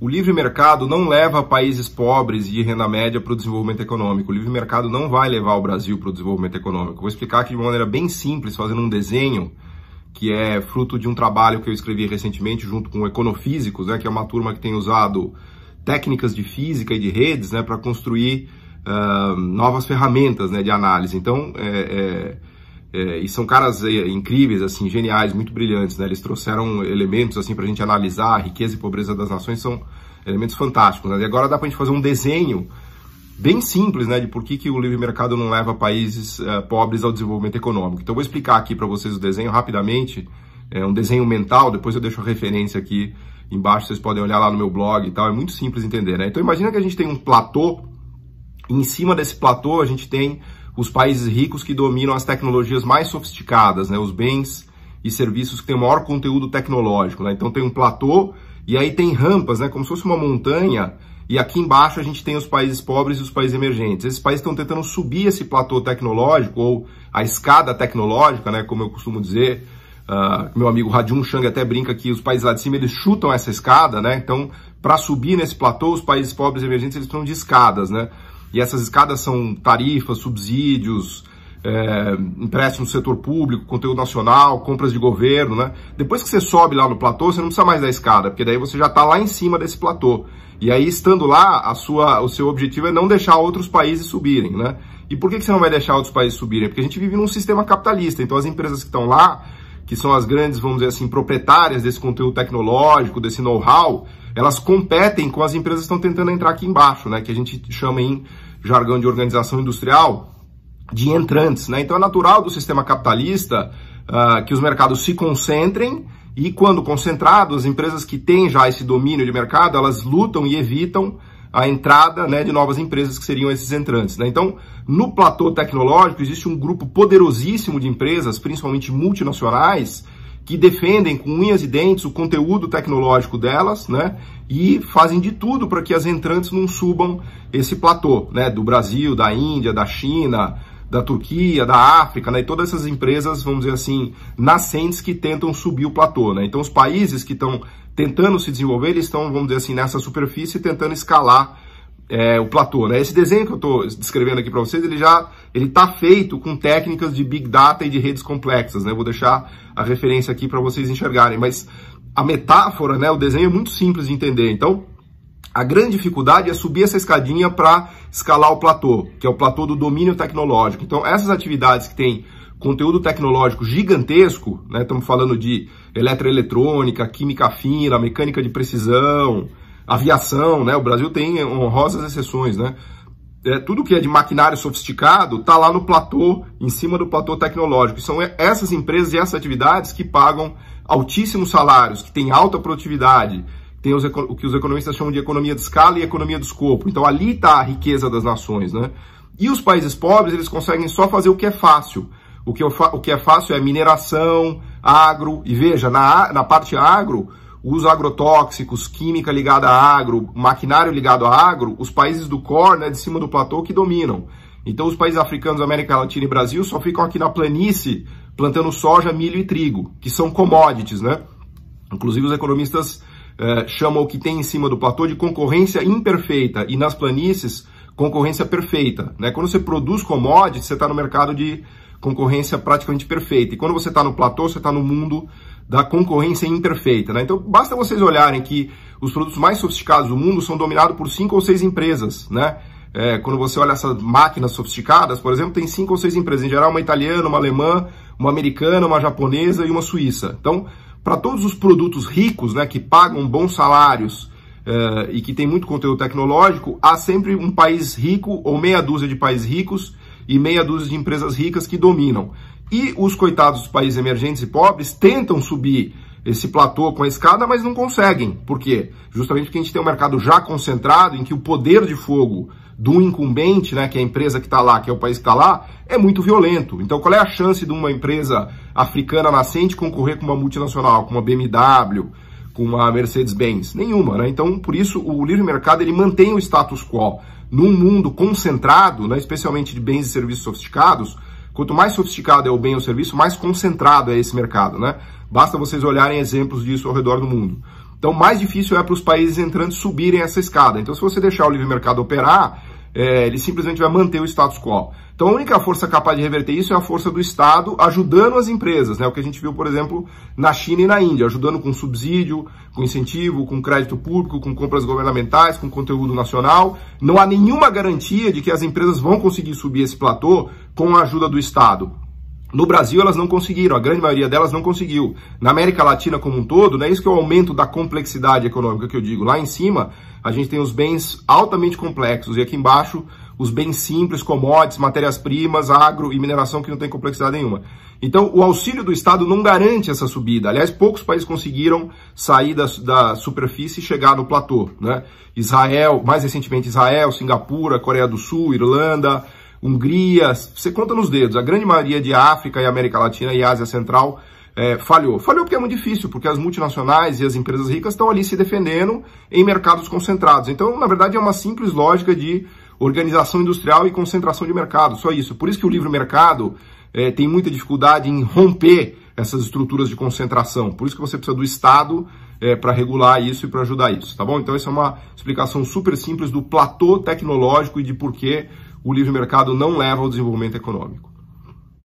O livre mercado não leva países pobres e de renda média para o desenvolvimento econômico. O livre mercado não vai levar o Brasil para o desenvolvimento econômico. Vou explicar aqui de uma maneira bem simples, fazendo um desenho que é fruto de um trabalho que eu escrevi recentemente junto com econofísicos, né, que é uma turma que tem usado técnicas de física e de redes né, para construir uh, novas ferramentas né, de análise. Então, é, é, é, e são caras é, incríveis, assim, geniais, muito brilhantes, né? Eles trouxeram elementos, assim, a gente analisar a riqueza e pobreza das nações, são elementos fantásticos, né? E agora dá para a gente fazer um desenho bem simples, né, de por que, que o livre mercado não leva países uh, pobres ao desenvolvimento econômico. Então, eu vou explicar aqui para vocês o desenho rapidamente, é um desenho mental, depois eu deixo a referência aqui embaixo, vocês podem olhar lá no meu blog e tal, é muito simples entender, né? Então, imagina que a gente tem um platô, e em cima desse platô a gente tem os países ricos que dominam as tecnologias mais sofisticadas, né? os bens e serviços que têm maior conteúdo tecnológico. Né? Então tem um platô e aí tem rampas, né? como se fosse uma montanha, e aqui embaixo a gente tem os países pobres e os países emergentes. Esses países estão tentando subir esse platô tecnológico, ou a escada tecnológica, né? como eu costumo dizer, Uh, meu amigo Radium Chang até brinca que os países lá de cima eles chutam essa escada, né? Então, para subir nesse platô, os países pobres e emergentes eles estão de escadas, né? e essas escadas são tarifas, subsídios, é, do setor público, conteúdo nacional, compras de governo, né? Depois que você sobe lá no platô, você não precisa mais da escada, porque daí você já está lá em cima desse platô. E aí, estando lá, a sua, o seu objetivo é não deixar outros países subirem, né? E por que, que você não vai deixar outros países subirem? É porque a gente vive num sistema capitalista, então as empresas que estão lá que são as grandes, vamos dizer assim, proprietárias desse conteúdo tecnológico, desse know-how, elas competem com as empresas que estão tentando entrar aqui embaixo, né? Que a gente chama em jargão de organização industrial de entrantes, né? Então é natural do sistema capitalista uh, que os mercados se concentrem e quando concentrados, as empresas que têm já esse domínio de mercado, elas lutam e evitam a entrada né, de novas empresas que seriam esses entrantes. Né? Então, no platô tecnológico, existe um grupo poderosíssimo de empresas, principalmente multinacionais, que defendem com unhas e dentes o conteúdo tecnológico delas, né? E fazem de tudo para que as entrantes não subam esse platô, né? Do Brasil, da Índia, da China, da Turquia, da África, né? E todas essas empresas, vamos dizer assim, nascentes que tentam subir o platô, né? Então os países que estão tentando se desenvolver, eles estão, vamos dizer assim, nessa superfície tentando escalar é, o platô, né? Esse desenho que eu estou descrevendo aqui para vocês, ele já ele está feito com técnicas de big data e de redes complexas, né? Eu vou deixar a referência aqui para vocês enxergarem, mas a metáfora, né? O desenho é muito simples de entender. Então, a grande dificuldade é subir essa escadinha para escalar o platô, que é o platô do domínio tecnológico. Então, essas atividades que têm conteúdo tecnológico gigantesco, né? estamos falando de eletroeletrônica, química fina, mecânica de precisão, aviação, né? o Brasil tem honrosas exceções, né? É, tudo que é de maquinário sofisticado está lá no platô, em cima do platô tecnológico. São essas empresas e essas atividades que pagam altíssimos salários, que têm alta produtividade, tem os, o que os economistas chamam de economia de escala e economia de escopo. Então ali está a riqueza das nações, né? E os países pobres, eles conseguem só fazer o que é fácil. O que, o que é fácil é mineração, agro, e veja, na, na parte agro, os agrotóxicos, química ligada a agro, maquinário ligado a agro, os países do core, né, de cima do platô, que dominam. Então os países africanos, América Latina e Brasil só ficam aqui na planície plantando soja, milho e trigo, que são commodities, né? Inclusive os economistas é, chama o que tem em cima do platô de concorrência imperfeita e nas planícies concorrência perfeita. Né? Quando você produz commodities, você está no mercado de concorrência praticamente perfeita. E quando você está no platô, você está no mundo da concorrência imperfeita. Né? Então basta vocês olharem que os produtos mais sofisticados do mundo são dominados por cinco ou seis empresas. Né? É, quando você olha essas máquinas sofisticadas, por exemplo, tem cinco ou seis empresas. Em geral, uma italiana, uma alemã, uma americana, uma japonesa e uma suíça. Então, para todos os produtos ricos, né, que pagam bons salários uh, e que tem muito conteúdo tecnológico, há sempre um país rico ou meia dúzia de países ricos e meia dúzia de empresas ricas que dominam. E os coitados dos países emergentes e pobres tentam subir esse platô com a escada, mas não conseguem. Por quê? Justamente porque a gente tem um mercado já concentrado em que o poder de fogo do incumbente, né, que é a empresa que está lá, que é o país que está lá, é muito violento. Então, qual é a chance de uma empresa africana nascente concorrer com uma multinacional, com uma BMW, com uma Mercedes-Benz? Nenhuma, né? Então, por isso, o livre mercado ele mantém o status quo. Num mundo concentrado, né, especialmente de bens e serviços sofisticados, quanto mais sofisticado é o bem ou serviço, mais concentrado é esse mercado, né? Basta vocês olharem exemplos disso ao redor do mundo. Então, mais difícil é para os países entrantes subirem essa escada. Então, se você deixar o livre mercado operar, é, ele simplesmente vai manter o status quo. Então a única força capaz de reverter isso é a força do Estado ajudando as empresas, né? O que a gente viu, por exemplo, na China e na Índia, ajudando com subsídio, com incentivo, com crédito público, com compras governamentais, com conteúdo nacional. Não há nenhuma garantia de que as empresas vão conseguir subir esse platô com a ajuda do Estado. No Brasil elas não conseguiram, a grande maioria delas não conseguiu. Na América Latina como um todo, né, isso que é o aumento da complexidade econômica que eu digo. Lá em cima a gente tem os bens altamente complexos e aqui embaixo os bens simples, commodities, matérias-primas, agro e mineração que não tem complexidade nenhuma. Então o auxílio do Estado não garante essa subida. Aliás, poucos países conseguiram sair da, da superfície e chegar no platô. Né? Israel, mais recentemente Israel, Singapura, Coreia do Sul, Irlanda, Hungria, você conta nos dedos, a grande maioria de África e América Latina e Ásia Central é, falhou. Falhou porque é muito difícil, porque as multinacionais e as empresas ricas estão ali se defendendo em mercados concentrados. Então, na verdade, é uma simples lógica de organização industrial e concentração de mercado, só isso. Por isso que o livre Mercado é, tem muita dificuldade em romper essas estruturas de concentração. Por isso que você precisa do Estado é, para regular isso e para ajudar isso, tá bom? Então, essa é uma explicação super simples do platô tecnológico e de por que o livre mercado não leva ao desenvolvimento econômico.